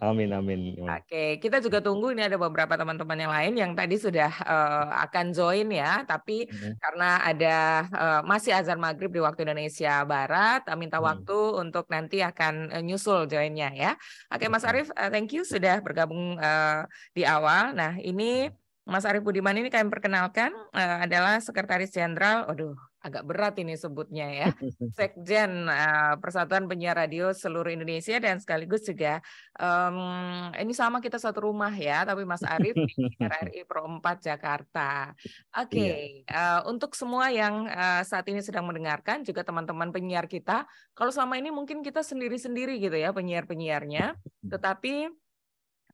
Amin amin. Oke, okay. kita juga tunggu ini ada beberapa teman-teman yang lain yang tadi sudah uh, akan join ya, tapi hmm. karena ada uh, masih azan maghrib di waktu Indonesia Barat, eh, minta mm. waktu untuk nanti akan uh, nyusul joinnya ya. Oke, okay, Mas mm-hmm. Arief, uh, thank you sudah bergabung uh, di awal. Nah, ini Mas Arief Budiman ini kami perkenalkan uh, adalah Sekretaris Jenderal. Aduh, agak berat ini sebutnya ya, Sekjen eh, Persatuan Penyiar Radio seluruh Indonesia dan sekaligus juga um, ini sama kita satu rumah ya, tapi Mas Arief di RRI Pro 4 Jakarta. Oke, okay. iya. uh, untuk semua yang uh, saat ini sedang mendengarkan juga teman-teman penyiar kita, kalau selama ini mungkin kita sendiri-sendiri gitu ya penyiar-penyiarnya, tetapi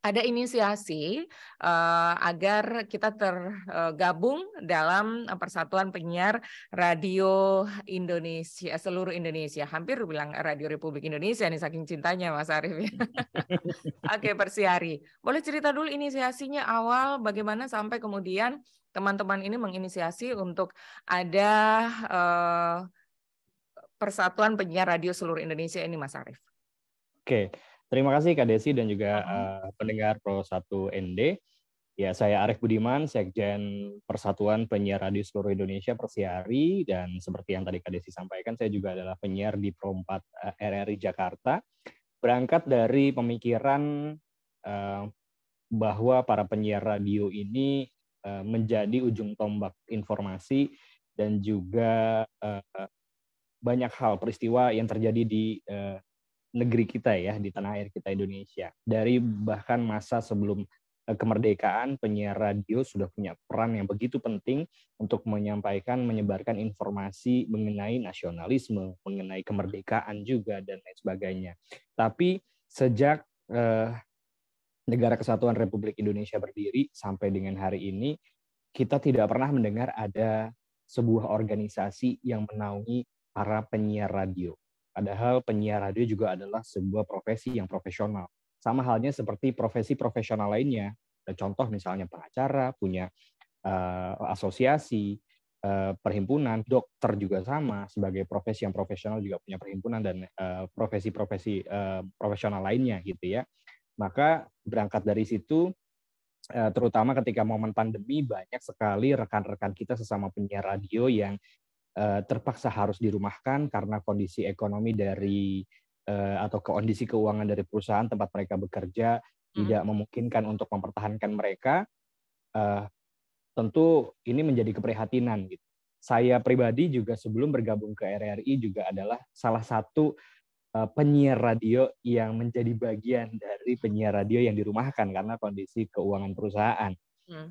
ada inisiasi uh, agar kita tergabung eh, dalam eh, Persatuan Penyiar Radio Indonesia seluruh Indonesia. Hampir bilang Radio Republik Indonesia nih saking cintanya Mas Arief. Ya. Oke, Persiari. Boleh cerita dulu inisiasinya awal bagaimana sampai kemudian teman-teman ini menginisiasi untuk ada uh, Persatuan Penyiar Radio seluruh Indonesia ini Mas Arief. Oke. Okay Terima kasih Kak Desi dan juga uh, pendengar Pro 1 ND. Ya, saya Arif Budiman, Sekjen Persatuan Penyiar Radio Seluruh Indonesia Persiari dan seperti yang tadi Kak Desi sampaikan, saya juga adalah penyiar di Pro 4 eh, RRI Jakarta. Berangkat dari pemikiran uh, bahwa para penyiar radio ini uh, menjadi ujung tombak informasi dan juga uh, banyak hal peristiwa yang terjadi di uh, negeri kita ya di tanah air kita Indonesia. Dari bahkan masa sebelum eh, kemerdekaan penyiar radio sudah punya peran yang begitu penting untuk menyampaikan menyebarkan informasi mengenai nasionalisme, mengenai kemerdekaan juga dan lain sebagainya. Tapi sejak eh, Negara Kesatuan Republik Indonesia berdiri sampai dengan hari ini kita tidak pernah mendengar ada sebuah organisasi yang menaungi para penyiar radio. Padahal penyiar radio juga adalah sebuah profesi yang profesional. Sama halnya seperti profesi profesional lainnya. Contoh misalnya pengacara, punya uh, asosiasi, uh, perhimpunan, dokter juga sama sebagai profesi yang profesional juga punya perhimpunan dan eh, profesi-profesi uh, profesional lainnya gitu ya. Maka berangkat dari situ terutama ketika momen pandemi banyak sekali rekan-rekan kita sesama penyiar radio yang Eh, terpaksa harus dirumahkan karena kondisi ekonomi dari eh, atau kondisi keuangan dari perusahaan tempat mereka bekerja hmm. tidak memungkinkan untuk mempertahankan mereka, eh, tentu ini menjadi keprihatinan. Gitu. Saya pribadi juga sebelum bergabung ke RRI juga adalah salah satu penyiar radio yang menjadi bagian dari penyiar radio yang dirumahkan karena kondisi keuangan perusahaan. Hmm.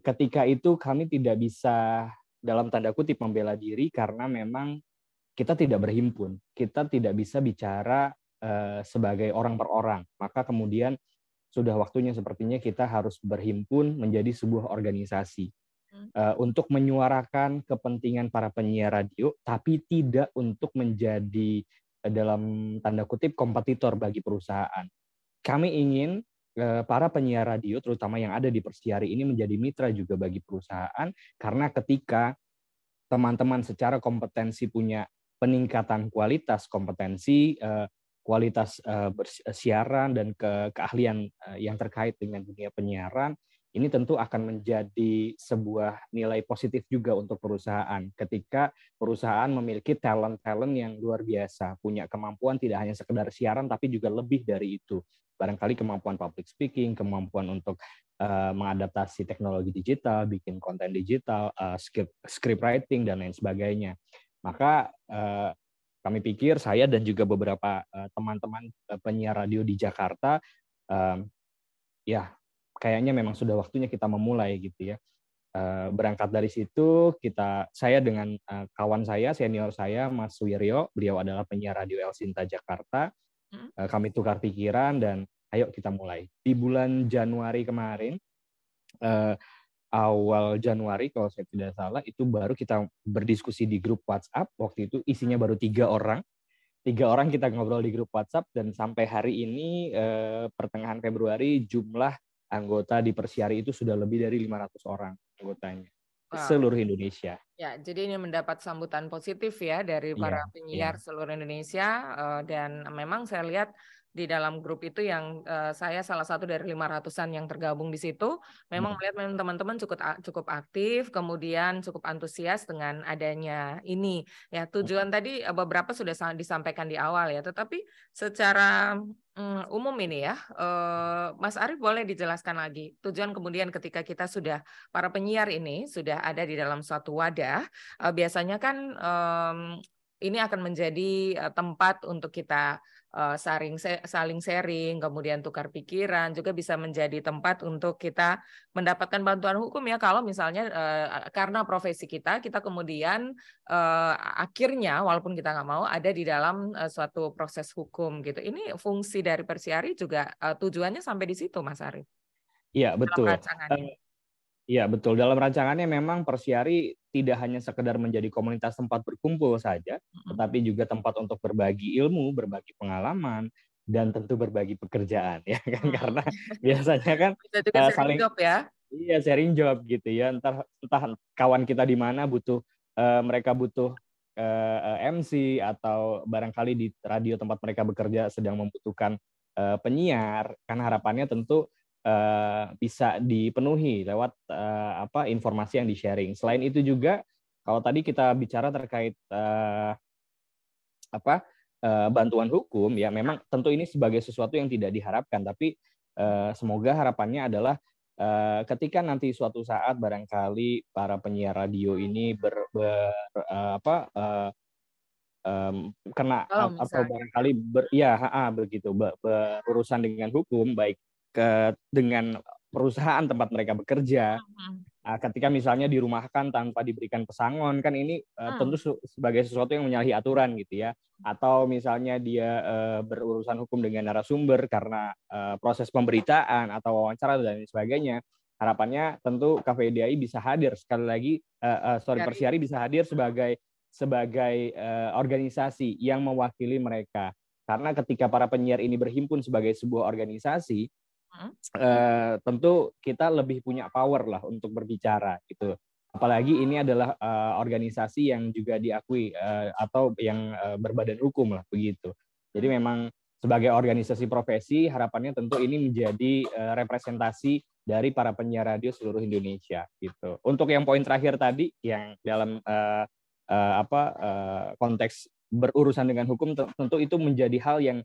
Ketika itu kami tidak bisa dalam tanda kutip membela diri karena memang kita tidak berhimpun, kita tidak bisa bicara eh, sebagai orang per orang. Maka kemudian sudah waktunya sepertinya kita harus berhimpun menjadi sebuah organisasi hmm. eh, untuk menyuarakan kepentingan para penyiar radio, tapi tidak untuk menjadi eh, dalam tanda kutip kompetitor bagi perusahaan. Kami ingin Eh, para penyiar radio terutama yang ada di Persiari ini menjadi mitra juga bagi perusahaan karena ketika teman-teman secara kompetensi punya peningkatan kualitas kompetensi eh, kualitas eh, siaran dan ke keahlian yang terkait dengan dunia penyiaran ini tentu akan menjadi sebuah nilai positif juga untuk perusahaan ketika perusahaan memiliki talent-talent yang luar biasa, punya kemampuan tidak hanya sekedar siaran tapi juga lebih dari itu barangkali kemampuan public speaking, kemampuan untuk uh, mengadaptasi teknologi digital, bikin konten digital, uh, eh, script, script writing dan lain sebagainya. Maka uh, kami pikir saya dan juga beberapa teman-teman uh, penyiar radio di Jakarta, uh, ya kayaknya memang sudah waktunya kita memulai gitu ya. berangkat dari situ kita saya dengan kawan saya senior saya Mas Wiryo, beliau adalah penyiar radio El Sinta Jakarta hmm. kami tukar pikiran dan ayo kita mulai. Di bulan Januari kemarin, uh, awal Januari kalau saya tidak salah, itu baru kita berdiskusi di grup WhatsApp. Waktu itu isinya baru tiga orang. Tiga orang kita ngobrol di grup WhatsApp dan sampai hari ini uh, pertengahan Februari jumlah anggota di Persiari itu sudah lebih dari 500 orang anggotanya seluruh Indonesia. Ya, jadi ini mendapat sambutan positif ya dari iya, para yeah, penyiar yeah. seluruh Indonesia eh, dan memang saya lihat di dalam grup itu yang uh, saya salah satu dari 500-an yang tergabung di situ memang hmm. melihat memang teman-teman cukup cukup aktif kemudian cukup antusias dengan adanya ini ya tujuan hmm. tadi eh, beberapa sudah disampaikan di awal ya tetapi secara Hmm, umum ini ya, eh, Mas Arief boleh dijelaskan lagi tujuan kemudian ketika kita sudah para penyiar ini sudah ada di dalam suatu wadah, eh, biasanya kan ini akan menjadi eh, tempat untuk kita Eh, saling saling sharing, kemudian tukar pikiran, juga bisa menjadi tempat untuk kita mendapatkan bantuan hukum ya kalau misalnya eh, karena profesi kita kita kemudian eh, akhirnya walaupun kita nggak mau ada di dalam suatu proses hukum gitu. Ini fungsi dari persiari juga tujuannya sampai di situ Mas Arif. Iya betul. Iya betul. Dalam rancangannya memang persiari tidak hanya sekedar menjadi komunitas tempat berkumpul saja, tetapi juga tempat untuk berbagi ilmu, berbagi pengalaman, dan tentu berbagi pekerjaan ya kan karena biasanya kan uh, saling job ya iya sharing job gitu ya entar entah kawan kita di mana butuh uh, mereka butuh uh, eh, MC atau barangkali di radio tempat mereka bekerja sedang membutuhkan uh, penyiar Karena harapannya tentu Eh, bisa dipenuhi lewat eh, apa informasi yang di sharing. Selain itu juga kalau tadi kita bicara terkait eh, apa bantuan hukum ya memang tentu ini sebagai sesuatu yang tidak diharapkan tapi semoga harapannya adalah ketika nanti suatu saat barangkali para penyiar radio ini ber, ber apa um, kena oh, atau barangkali ber ya ha, ha, begitu ber, berurusan dengan hukum baik ke dengan perusahaan tempat mereka bekerja. Uh-huh. Ketika misalnya dirumahkan tanpa diberikan pesangon, kan ini uh, tentu sebagai sesuatu yang menyalahi aturan gitu ya. Atau misalnya dia uh, berurusan hukum dengan narasumber karena uh, proses pemberitaan atau wawancara dan sebagainya. Harapannya tentu KVDI bisa hadir sekali lagi, uh, uh, sorry Persiari bisa hadir sebagai sebagai uh, organisasi yang mewakili mereka. Karena ketika para penyiar ini berhimpun sebagai sebuah organisasi, uh, tentu kita lebih punya power lah untuk berbicara gitu. Apalagi ini adalah uh, organisasi yang juga diakui uh, atau yang uh, berbadan hukum lah begitu. Jadi memang sebagai organisasi profesi harapannya tentu ini menjadi uh, representasi dari para penyiar radio seluruh Indonesia gitu. Untuk yang poin terakhir tadi yang dalam uh, uh, apa uh, konteks berurusan dengan hukum tentu itu menjadi hal yang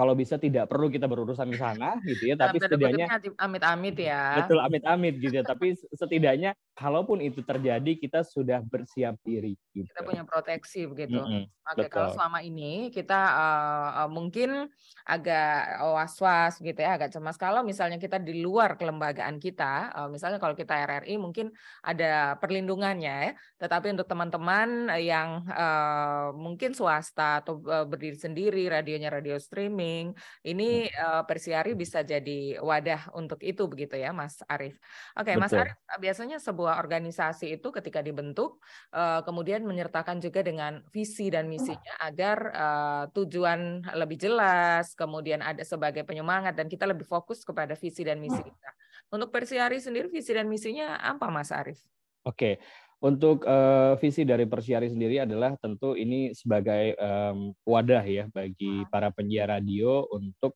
kalau bisa tidak perlu kita berurusan di sana gitu ya tapi setidaknya amit-amit ya betul amit-amit gitu ya. tapi setidaknya kalaupun itu terjadi kita sudah bersiap diri gitu. kita punya proteksi begitu mm -hmm, oke betul. kalau selama ini kita uh, uh, mungkin agak eh, was-was gitu ya agak cemas kalau misalnya kita di luar kelembagaan kita uh, misalnya kalau kita RRI mungkin ada perlindungannya ya tetapi untuk teman-teman yang uh, mungkin swasta atau uh, berdiri sendiri radionya radio streaming training. Ini uh, Persiari bisa jadi wadah untuk itu begitu ya, Mas Arif. Oke, okay, Mas Arif, eh, biasanya sebuah organisasi itu ketika dibentuk uh, kemudian menyertakan juga dengan visi dan misinya agar uh, tujuan lebih jelas, kemudian ada sebagai penyemangat dan kita lebih fokus kepada visi dan misi kita. Untuk Persiari sendiri visi dan misinya apa, Mas Arif? Oke, okay. Untuk uh, visi dari Persiari sendiri adalah tentu ini sebagai um, wadah ya bagi ah. para penyiar radio untuk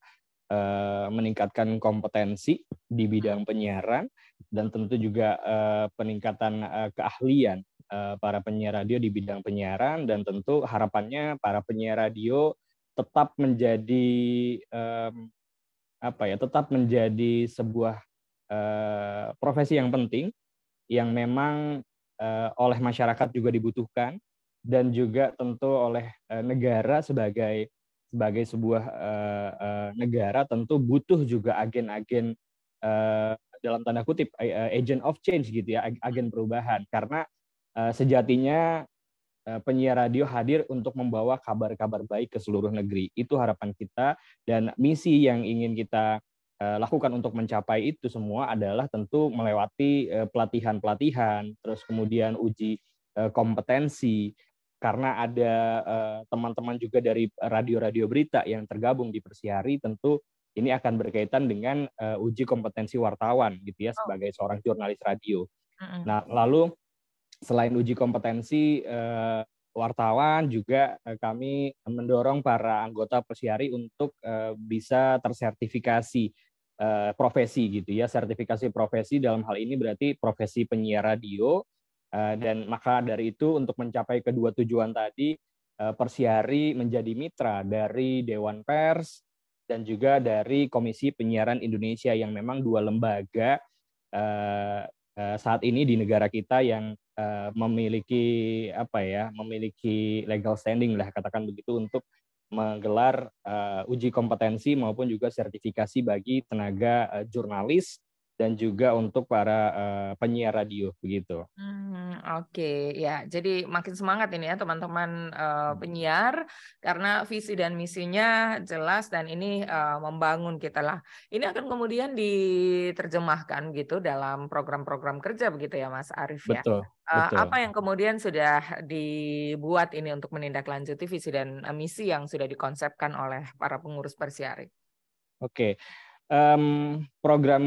uh, meningkatkan kompetensi di bidang ah. penyiaran dan tentu juga uh, peningkatan uh, keahlian uh, para penyiar radio di bidang penyiaran dan tentu harapannya para penyiar radio tetap menjadi um, apa ya tetap menjadi sebuah uh, profesi yang penting yang memang Eh, oleh masyarakat juga dibutuhkan dan juga tentu oleh eh, negara sebagai sebagai sebuah eh, negara tentu butuh juga agen-agen dalam tanda kutip agent of change gitu ya agen perubahan karena sejatinya penyiar radio hadir untuk membawa kabar-kabar baik ke seluruh negeri. Itu harapan kita dan misi yang ingin kita Eh, lakukan untuk mencapai itu semua adalah tentu melewati eh, pelatihan-pelatihan, terus kemudian uji eh, kompetensi, karena ada teman-teman juga dari radio-radio berita yang tergabung di Persiari tentu ini akan berkaitan dengan uji kompetensi wartawan gitu ya oh. sebagai seorang jurnalis radio. Nah, lalu selain uji kompetensi wartawan juga kami mendorong para anggota Persiari untuk bisa tersertifikasi Eh, profesi gitu ya sertifikasi profesi dalam hal ini berarti profesi penyiar radio eh, dan maka dari itu untuk mencapai kedua tujuan tadi eh, persiari menjadi mitra dari Dewan Pers dan juga dari Komisi Penyiaran Indonesia yang memang dua lembaga saat ini di negara kita yang memiliki apa ya memiliki legal standing lah katakan begitu untuk menggelar uh, uji kompetensi maupun juga sertifikasi bagi tenaga uh, jurnalis dan juga untuk para uh, penyiar radio begitu. Hmm, Oke, okay. ya. Jadi makin semangat ini ya teman-teman uh, penyiar karena visi dan misinya jelas dan ini uh, membangun kita lah. Ini akan kemudian diterjemahkan gitu dalam program-program kerja begitu ya, Mas Arif ya. Betul. Uh, apa yang kemudian sudah dibuat ini untuk menindaklanjuti visi dan misi yang sudah dikonsepkan oleh para pengurus persiari? Oke. Okay Um, program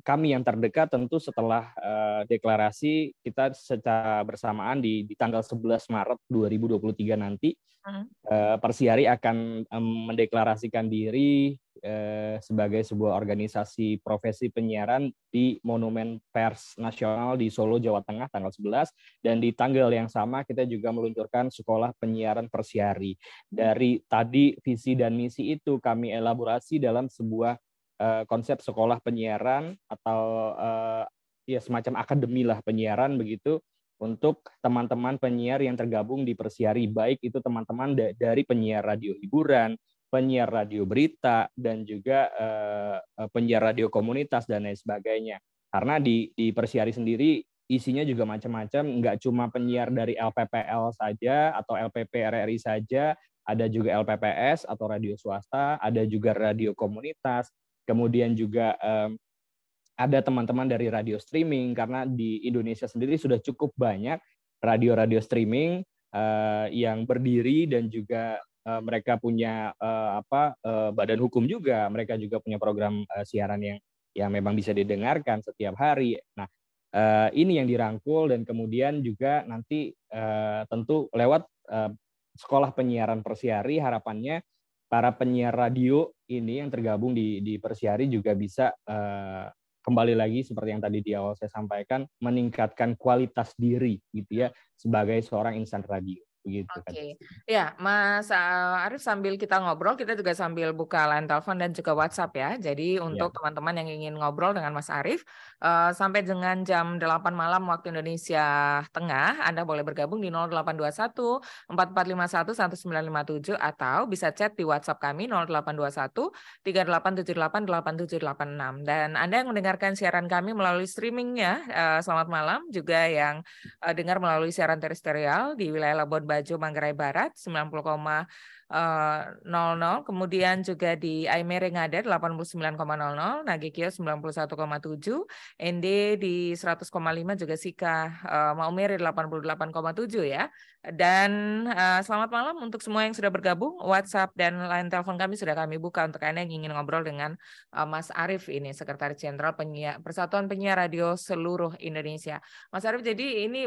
kami yang terdekat tentu setelah uh, deklarasi kita secara bersamaan di, di tanggal 11 Maret 2023 nanti uh-huh. uh, Persiari akan um, mendeklarasikan diri uh, sebagai sebuah organisasi profesi penyiaran di Monumen Pers Nasional di Solo Jawa Tengah tanggal 11 dan di tanggal yang sama kita juga meluncurkan sekolah penyiaran Persiari Dari tadi visi dan misi itu kami elaborasi dalam sebuah uh, konsep sekolah penyiaran atau uh, ya semacam akademi lah penyiaran begitu untuk teman-teman penyiar yang tergabung di Persiari baik itu teman-teman da dari penyiar radio hiburan, penyiar radio berita dan juga uh, penyiar radio komunitas dan lain sebagainya. Karena di di Persiari sendiri isinya juga macam-macam, nggak cuma penyiar dari LPPL saja atau LPP RRI saja, ada juga LPPS atau radio swasta, ada juga radio komunitas, Kemudian juga um, ada teman-teman dari radio streaming karena di Indonesia sendiri sudah cukup banyak radio-radio streaming uh, yang berdiri dan juga uh, mereka punya uh, apa uh, badan hukum juga mereka juga punya program uh, siaran yang yang memang bisa didengarkan setiap hari nah uh, ini yang dirangkul dan kemudian juga nanti uh, tentu lewat uh, sekolah penyiaran persiari harapannya para penyiar radio ini yang tergabung di, di Persiari juga bisa uh, kembali lagi seperti yang tadi di awal saya sampaikan meningkatkan kualitas diri gitu ya sebagai seorang insan radio begitu. Oke, okay. ya Mas eh, Arif sambil kita ngobrol kita juga sambil buka line telepon dan juga WhatsApp ya. Jadi ya. untuk teman-teman ya. yang ingin ngobrol dengan Mas Arif eh, sampai dengan jam 8 malam waktu Indonesia Tengah, Anda boleh bergabung di 0821 4451 1957 atau bisa chat di WhatsApp kami 0821 3878 8786. Dan Anda yang mendengarkan siaran kami melalui streaming ya, eh, selamat malam juga yang dengar melalui siaran terestrial di wilayah Labuan Bajo Manggarai Barat Eh, nol kemudian juga di Aime Rengade 89,00, Nagekyo 91,7, ND di 100,5 juga Sika uh, eh, Maumere 88,7 ya. Dan uh, selamat malam untuk semua yang sudah bergabung. WhatsApp dan lain telepon kami sudah kami buka untuk Anda yang ingin ngobrol dengan uh, Mas Arief ini, Sekretaris Jenderal Penyiar, Persatuan Penyiar Radio seluruh Indonesia. Mas Arief, jadi ini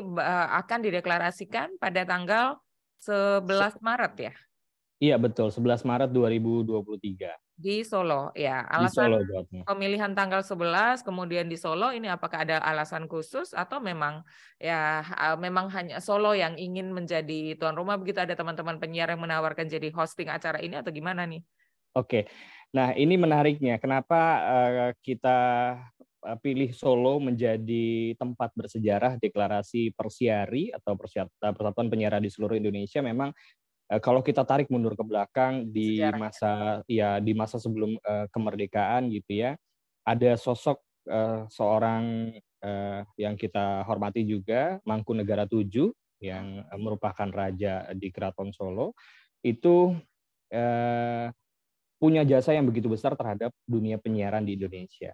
akan dideklarasikan pada tanggal 11 Maret ya? Iya betul, 11 Maret 2023. Di Solo ya. Alasan di Solo pemilihan tanggal 11 kemudian di Solo ini apakah ada alasan khusus atau memang ya eh, memang hanya Solo yang ingin menjadi tuan rumah begitu ada teman-teman penyiar yang menawarkan jadi hosting acara ini atau gimana nih? Oke. Nah, ini menariknya. Kenapa uh, kita eh, pilih Solo menjadi tempat bersejarah deklarasi Persiari atau Persatuan Penyiaran di seluruh Indonesia memang Eh, kalau kita tarik mundur ke belakang di Sejarah. Ya. masa ya di masa sebelum uh, kemerdekaan gitu ya ada sosok uh, seorang uh, yang kita hormati juga Mangku Negara tujuh yang merupakan raja di Keraton Solo itu eh, punya jasa yang begitu besar terhadap dunia penyiaran di Indonesia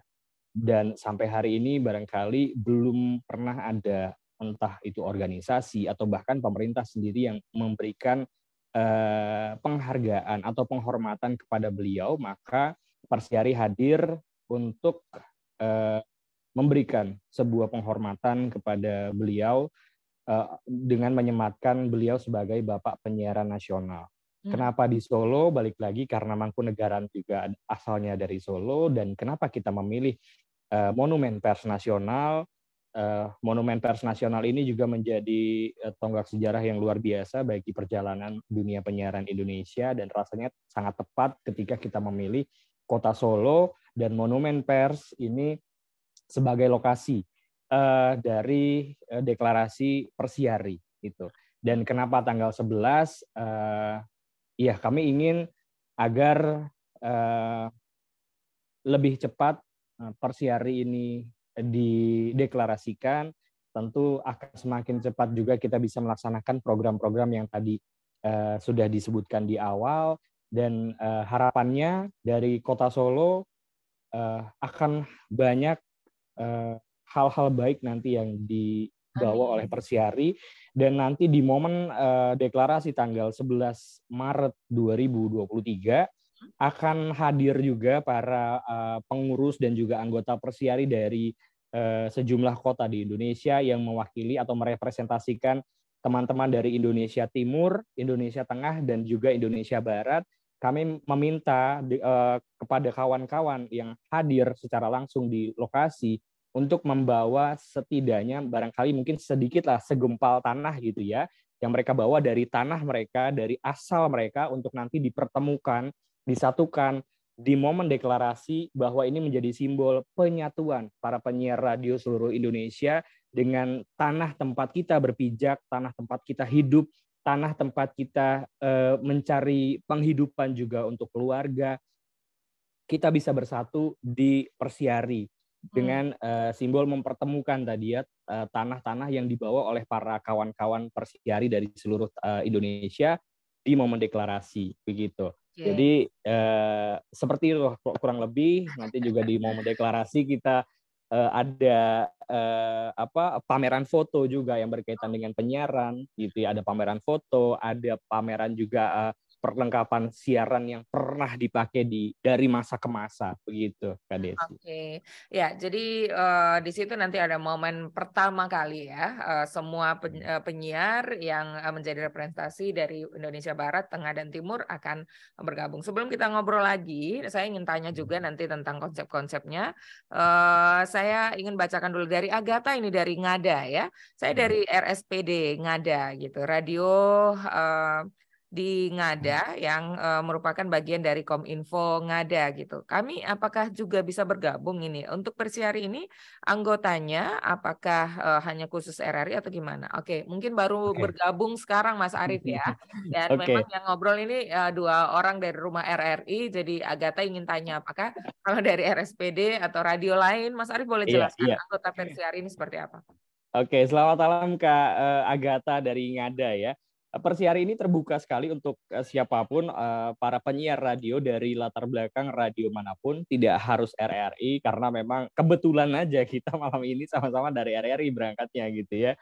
dan sampai hari ini barangkali belum pernah ada entah itu organisasi atau bahkan pemerintah sendiri yang memberikan Eh, penghargaan atau penghormatan kepada beliau, maka Persiari hadir untuk eh, memberikan sebuah penghormatan kepada beliau eh, dengan menyematkan beliau sebagai Bapak Penyiaran Nasional. Hmm. Kenapa di Solo? Balik lagi karena Mangkunegaran juga asalnya dari Solo dan kenapa kita memilih Monumen Pers Nasional uh, Monumen Pers Nasional ini juga menjadi uh, tonggak sejarah yang luar biasa bagi perjalanan dunia penyiaran Indonesia dan rasanya sangat tepat ketika kita memilih kota Solo dan Monumen Pers ini sebagai lokasi uh, dari uh, deklarasi Persiari itu. Dan kenapa tanggal 11? Uh, ya kami ingin agar uh, lebih cepat Persiari ini dideklarasikan, tentu akan semakin cepat juga kita bisa melaksanakan program-program yang tadi uh, sudah disebutkan di awal dan uh, harapannya dari Kota Solo uh, akan banyak hal-hal uh, baik nanti yang dibawa oleh Persiari dan nanti di momen uh, deklarasi tanggal 11 Maret 2023 akan hadir juga para uh, pengurus dan juga anggota persiari dari uh, sejumlah kota di Indonesia yang mewakili atau merepresentasikan teman-teman dari Indonesia Timur, Indonesia Tengah, dan juga Indonesia Barat. Kami meminta di, uh, kepada kawan-kawan yang hadir secara langsung di lokasi untuk membawa setidaknya barangkali mungkin sedikitlah segumpal tanah gitu ya, yang mereka bawa dari tanah mereka, dari asal mereka untuk nanti dipertemukan disatukan di momen deklarasi bahwa ini menjadi simbol penyatuan para penyiar radio seluruh Indonesia dengan tanah tempat kita berpijak, tanah tempat kita hidup, tanah tempat kita e, mencari penghidupan juga untuk keluarga. Kita bisa bersatu di Persiari hmm. dengan uh, simbol mempertemukan tadi ya eh, tanah-tanah yang dibawa oleh para kawan-kawan Persiari dari seluruh uh, Indonesia di momen deklarasi begitu. Okay. Jadi eh, seperti itu kurang lebih nanti juga di momen deklarasi kita eh, ada eh, apa pameran foto juga yang berkaitan dengan penyiaran gitu ya. ada pameran foto ada pameran juga eh, perlengkapan siaran yang pernah dipakai di dari masa ke masa begitu Kak Desi. Oke. Okay. Ya, jadi uh, di situ nanti ada momen pertama kali ya uh, semua pen, uh, penyiar yang uh, menjadi representasi dari Indonesia Barat, Tengah dan Timur akan bergabung. Sebelum kita ngobrol lagi, saya ingin tanya juga hmm. nanti tentang konsep-konsepnya. Uh, saya ingin bacakan dulu dari Agatha ini dari Ngada ya. Saya dari hmm. RSPD Ngada gitu. Radio uh, di Ngada hmm. yang uh, merupakan bagian dari Kominfo Ngada gitu. Kami apakah juga bisa bergabung ini? Untuk Persiari ini anggotanya apakah uh, hanya khusus RRI atau gimana? Oke, okay, mungkin baru okay. bergabung sekarang Mas Arif ya. Dan okay. memang yang ngobrol ini uh, dua orang dari rumah RRI. Jadi Agatha ingin tanya apakah kalau dari RSPD atau radio lain Mas Arif boleh iya, jelaskan yeah, yeah. anggota Persiari ini seperti apa? Oke, selamat malam Kak uh, Agata dari Ngada ya. Persiari ini terbuka sekali untuk eh, siapapun eh, para penyiar radio dari latar belakang radio manapun, tidak harus RRI karena memang kebetulan aja kita malam ini sama-sama dari RRI berangkatnya gitu ya.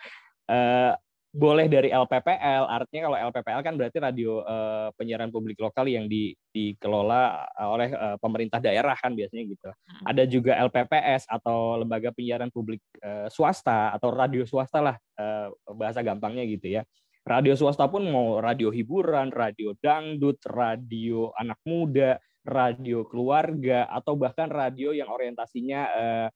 Eh, boleh dari LPPL, artinya kalau LPPL kan berarti radio penyiaran publik lokal yang di, dikelola oleh pemerintah daerah kan biasanya gitu. Hmm. Ada juga LPPS atau lembaga penyiaran publik swasta atau radio swasta lah bahasa gampangnya gitu ya radio swasta pun mau radio hiburan, radio dangdut, radio anak muda, radio keluarga, atau bahkan radio yang orientasinya eh,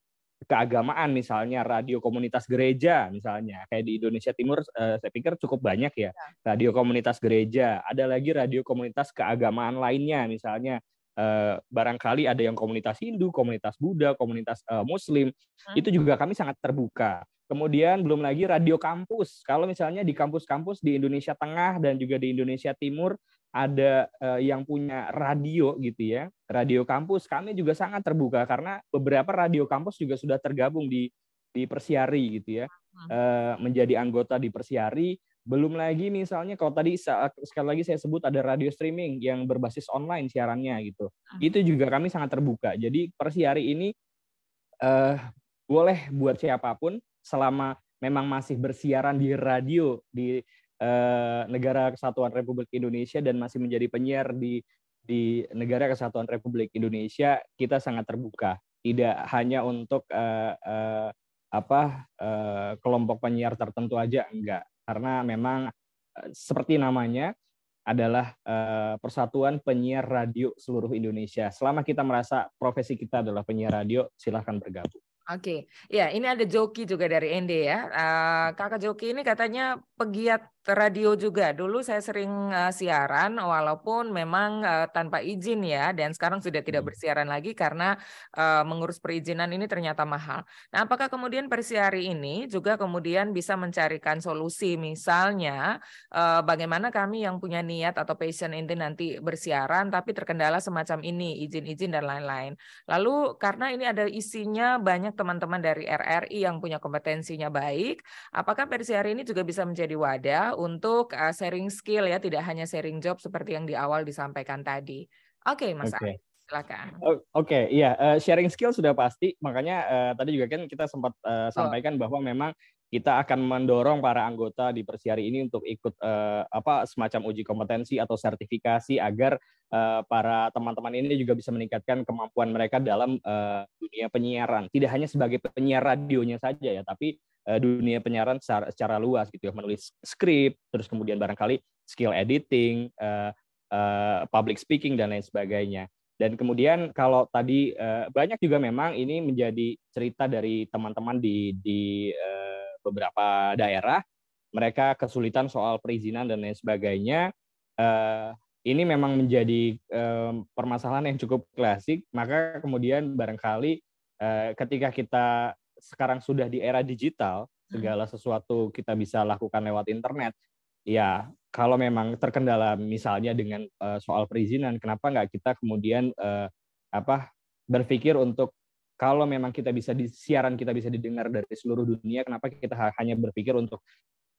keagamaan misalnya radio komunitas gereja misalnya kayak di Indonesia Timur eh, saya pikir cukup banyak ya iya. radio komunitas gereja ada lagi radio komunitas keagamaan lainnya misalnya uh, barangkali ada yang komunitas Hindu komunitas Buddha komunitas uh, Muslim hmm. itu juga kami sangat terbuka Kemudian belum lagi radio kampus. Kalau misalnya di kampus-kampus di Indonesia Tengah dan juga di Indonesia Timur ada eh, yang punya radio gitu ya, radio kampus. Kami juga sangat terbuka karena beberapa radio kampus juga sudah tergabung di di Persiari gitu ya, eh, menjadi anggota di Persiari. Belum lagi misalnya kalau tadi sekali lagi saya sebut ada radio streaming yang berbasis online siarannya gitu. Itu juga kami sangat terbuka. Jadi Persiari ini uh, boleh buat siapapun selama memang masih bersiaran di radio di eh, negara kesatuan Republik Indonesia dan masih menjadi penyiar di di negara kesatuan Republik Indonesia kita sangat terbuka tidak hanya untuk eh, eh, apa eh, kelompok penyiar tertentu aja enggak karena memang eh, seperti namanya adalah eh, Persatuan Penyiar Radio Seluruh Indonesia. Selama kita merasa profesi kita adalah penyiar radio, silahkan bergabung. Oke, okay. ya ini ada Joki juga dari Ende ya. Uh, kakak Joki ini katanya pegiat radio juga. Dulu saya sering uh, siaran walaupun memang uh, tanpa izin ya dan sekarang sudah tidak hmm. bersiaran lagi karena uh, mengurus perizinan ini ternyata mahal. Nah, apakah kemudian persiari ini juga kemudian bisa mencarikan solusi misalnya uh, bagaimana kami yang punya niat atau passion ini nanti bersiaran tapi terkendala semacam ini izin-izin dan lain-lain. Lalu karena ini ada isinya banyak teman-teman dari RRI yang punya kompetensinya baik, apakah persiari ini juga bisa menjadi wadah untuk uh, sharing skill ya, tidak hanya sharing job seperti yang di awal disampaikan tadi. Oke, okay, Mas okay. Ari silakan. Oke, okay, iya uh, sharing skill sudah pasti. Makanya uh, tadi juga kan kita sempat uh, sampaikan oh. bahwa memang kita akan mendorong para anggota di Persiari ini untuk ikut uh, apa semacam uji kompetensi atau sertifikasi agar uh, para teman-teman ini juga bisa meningkatkan kemampuan mereka dalam uh, dunia penyiaran. Tidak hanya sebagai penyiar radionya saja ya, tapi Eh, dunia penyiaran secara, secara luas gitu ya menulis skrip terus kemudian barangkali skill editing uh, uh, public speaking dan lain sebagainya dan kemudian kalau tadi uh, banyak juga memang ini menjadi cerita dari teman-teman di di uh, beberapa daerah mereka kesulitan soal perizinan dan lain sebagainya uh, ini memang menjadi um, permasalahan yang cukup klasik maka kemudian barangkali uh, ketika kita sekarang sudah di era digital, hmm. segala sesuatu kita bisa lakukan lewat internet. Ya, kalau memang terkendala misalnya dengan uh, soal perizinan, kenapa nggak kita kemudian uh, apa berpikir untuk kalau memang kita bisa di siaran kita bisa didengar dari seluruh dunia, kenapa kita hanya berpikir untuk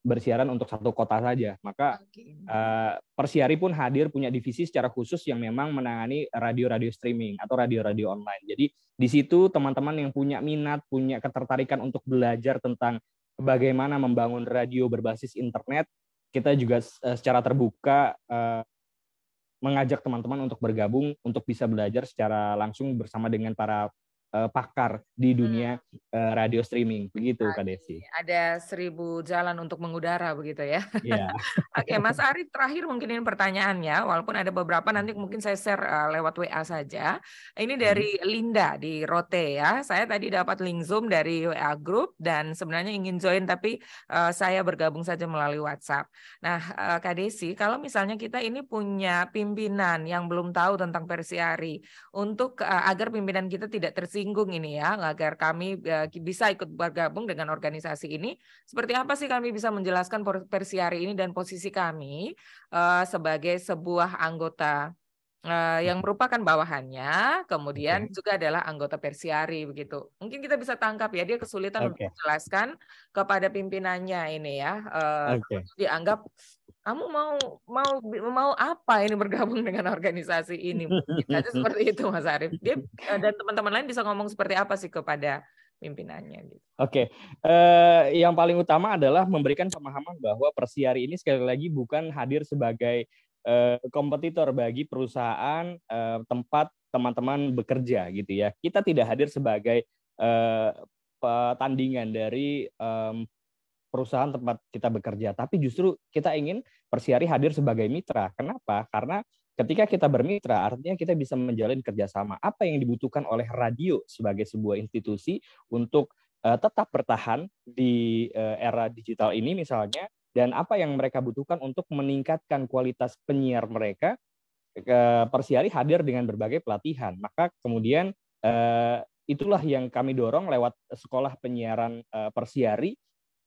bersiaran untuk satu kota saja. Maka okay. uh, eh, Persiari pun hadir punya divisi secara khusus yang memang menangani radio-radio streaming atau radio-radio online. Jadi di situ teman-teman yang punya minat, punya ketertarikan untuk belajar tentang bagaimana membangun radio berbasis internet, kita juga eh, secara terbuka uh, mengajak teman-teman untuk bergabung untuk bisa belajar secara langsung bersama dengan para uh, pakar di dunia hmm. uh, radio streaming begitu Kak Desi. Ada seribu jalan untuk mengudara begitu ya. Yeah. Oke, okay, Mas Ari terakhir mungkin ini pertanyaannya, walaupun ada beberapa nanti hmm. mungkin saya share uh, lewat WA saja. Ini hmm. dari hmm. Linda di Rote ya. Saya tadi dapat link Zoom dari WA group dan sebenarnya ingin join tapi uh, saya bergabung saja melalui WhatsApp. Nah, uh, Kak Desi, kalau misalnya kita ini punya pimpinan yang belum tahu tentang Persiari untuk uh, agar pimpinan kita tidak tersinggung tersinggung ini ya, agar kami eh, bisa ikut bergabung dengan organisasi ini. Seperti apa sih kami bisa menjelaskan persiari ini dan posisi kami eh, sebagai sebuah anggota Eh, yang hmm. merupakan bawahannya, kemudian okay. juga adalah anggota Persiari begitu. Mungkin kita bisa tangkap ya dia kesulitan okay. menjelaskan kepada pimpinannya ini ya. Uh, eh, okay. Dianggap kamu mau mau mau apa ini bergabung dengan organisasi ini? Jadi seperti itu Mas Arief. Dia eh, dan teman-teman lain bisa ngomong seperti apa sih kepada pimpinannya gitu. Oke, okay. uh, yang paling utama adalah memberikan pemahaman bahwa Persiari ini sekali lagi bukan hadir sebagai Eh, kompetitor bagi perusahaan eh, tempat teman-teman bekerja gitu ya. Kita tidak hadir sebagai eh, pertandingan tandingan dari perusahaan tempat kita bekerja, tapi justru kita ingin Persiari hadir sebagai mitra. Kenapa? Karena ketika kita bermitra, artinya kita bisa menjalin kerjasama. Apa yang dibutuhkan oleh radio sebagai sebuah institusi untuk tetap bertahan di era digital ini, misalnya dan apa yang mereka butuhkan untuk meningkatkan kualitas penyiar mereka Persiari hadir dengan berbagai pelatihan maka kemudian eh, itulah yang kami dorong lewat sekolah penyiaran eh, Persiari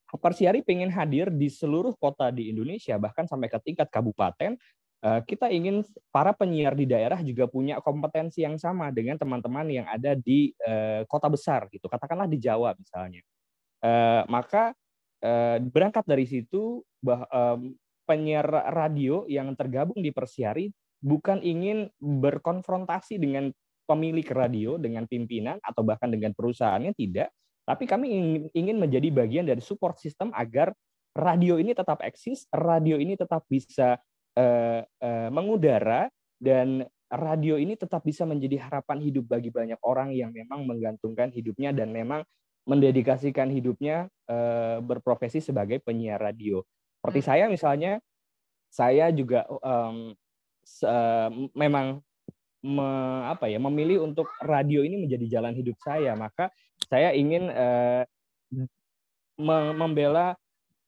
Persiari ingin hadir di seluruh kota di Indonesia bahkan sampai ke tingkat kabupaten eh, kita ingin para penyiar di daerah juga punya kompetensi yang sama dengan teman-teman yang ada di kota besar gitu katakanlah di Jawa misalnya maka Eh, berangkat dari situ bah, penyiar radio yang tergabung di Persiari bukan ingin berkonfrontasi dengan pemilik radio, dengan pimpinan atau bahkan dengan perusahaannya tidak, tapi kami ingin, menjadi bagian dari support system agar radio ini tetap eksis, radio ini tetap bisa eh, eh, mengudara dan radio ini tetap bisa menjadi harapan hidup bagi banyak orang yang memang menggantungkan hidupnya dan memang mendedikasikan hidupnya eh, berprofesi sebagai penyiar radio. Seperti hmm. saya misalnya, saya juga um, se memang me apa ya memilih untuk radio ini menjadi jalan hidup saya. Maka saya ingin uh, me membela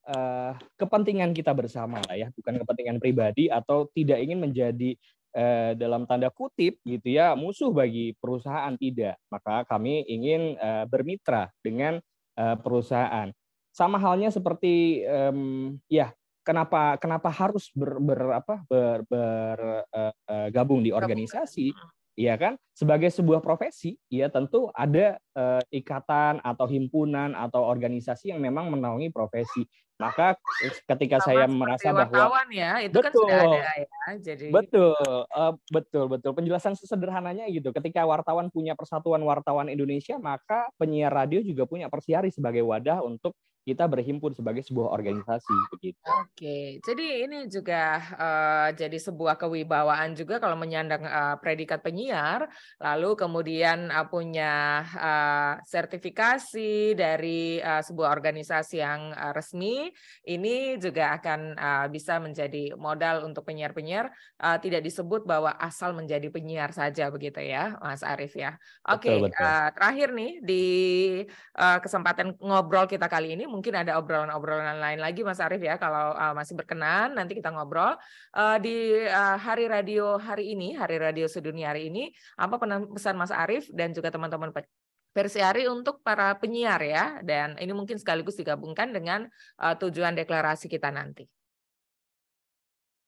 uh, kepentingan kita bersama lah ya, bukan kepentingan pribadi atau tidak ingin menjadi Eh, dalam tanda kutip gitu ya musuh bagi perusahaan tidak. Maka kami ingin eh, bermitra dengan eh, perusahaan. Sama halnya seperti ya kenapa kenapa harus ber, ber apa bergabung ber, eh, di organisasi? ya kan? Sebagai sebuah profesi, ya tentu ada uh, ikatan atau himpunan atau organisasi yang memang menaungi profesi. Maka eh, ketika Sama saya merasa bahwa ya, itu betul, kan sudah ada ya. Jadi betul, uh, betul, betul. Penjelasan sederhananya gitu. Ketika wartawan punya Persatuan Wartawan Indonesia, maka penyiar radio juga punya Persiari sebagai wadah untuk kita berhimpun sebagai sebuah organisasi begitu. Oke, jadi ini juga uh, jadi sebuah kewibawaan juga kalau menyandang uh, predikat penyiar, lalu kemudian uh, punya uh, sertifikasi dari uh, sebuah organisasi yang uh, resmi, ini juga akan uh, bisa menjadi modal untuk penyiar-penyiar uh, tidak disebut bahwa asal menjadi penyiar saja begitu ya, Mas Arif ya. Oke, okay, Uh, terakhir nih di uh, kesempatan ngobrol kita kali ini mungkin ada obrolan-obrolan lain lagi Mas Arief ya kalau uh, masih berkenan nanti kita ngobrol uh, di uh, hari radio hari ini, hari radio sedunia hari ini apa pesan Mas Arief dan juga teman-teman Persiari untuk para penyiar ya dan ini mungkin sekaligus digabungkan dengan uh, tujuan deklarasi kita nanti.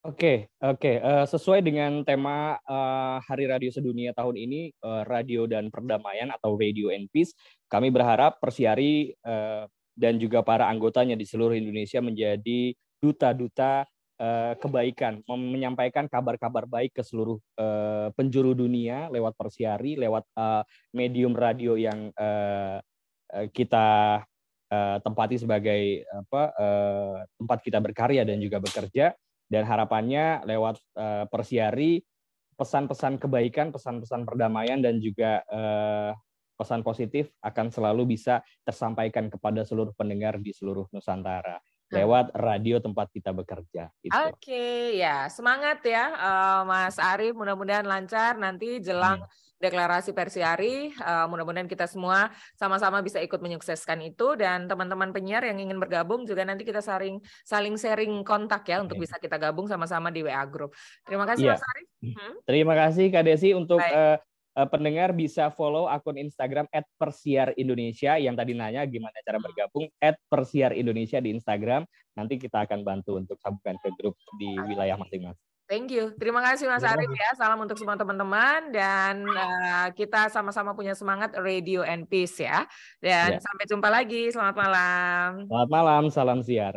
Oke, okay, oke. Okay. Uh, sesuai dengan tema uh, Hari Radio Sedunia tahun ini, uh, Radio dan Perdamaian atau Radio and Peace, kami berharap Persiari uh, dan juga para anggotanya di seluruh Indonesia menjadi duta-duta eh, kebaikan, menyampaikan kabar-kabar baik ke seluruh eh, penjuru dunia lewat persiari, lewat eh, medium radio yang kita tempati sebagai apa tempat kita berkarya dan juga bekerja. Dan harapannya lewat persiari pesan-pesan kebaikan, pesan-pesan perdamaian dan juga pesan positif akan selalu bisa tersampaikan kepada seluruh pendengar di seluruh Nusantara hmm. lewat radio tempat kita bekerja. Gitu. Oke, okay, ya semangat ya uh, Mas Arief. Mudah-mudahan lancar nanti jelang hmm. deklarasi Persiari. Uh, eh, mudah-mudahan kita semua sama-sama bisa ikut menyukseskan itu dan teman-teman penyiar yang ingin bergabung juga nanti kita saling saling sharing kontak ya untuk bisa kita gabung sama-sama di WA Group. Terima kasih yeah. Mas Arief. Hmm. Terima kasih Kak Desi untuk uh, Eh, pendengar bisa follow akun Instagram @persiarindonesia yang tadi nanya gimana cara hmm. bergabung @persiarindonesia di Instagram. Nanti kita akan bantu untuk sambungkan ke grup di wilayah masing-masing. Thank you. Terima kasih Mas Arif ya. Salam untuk semua teman-teman dan uh, kita sama-sama punya semangat Radio and Peace ya. Dan ya. sampai jumpa lagi. Selamat malam. Selamat malam. Salam siar.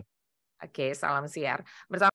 Oke, salam siar. Bersama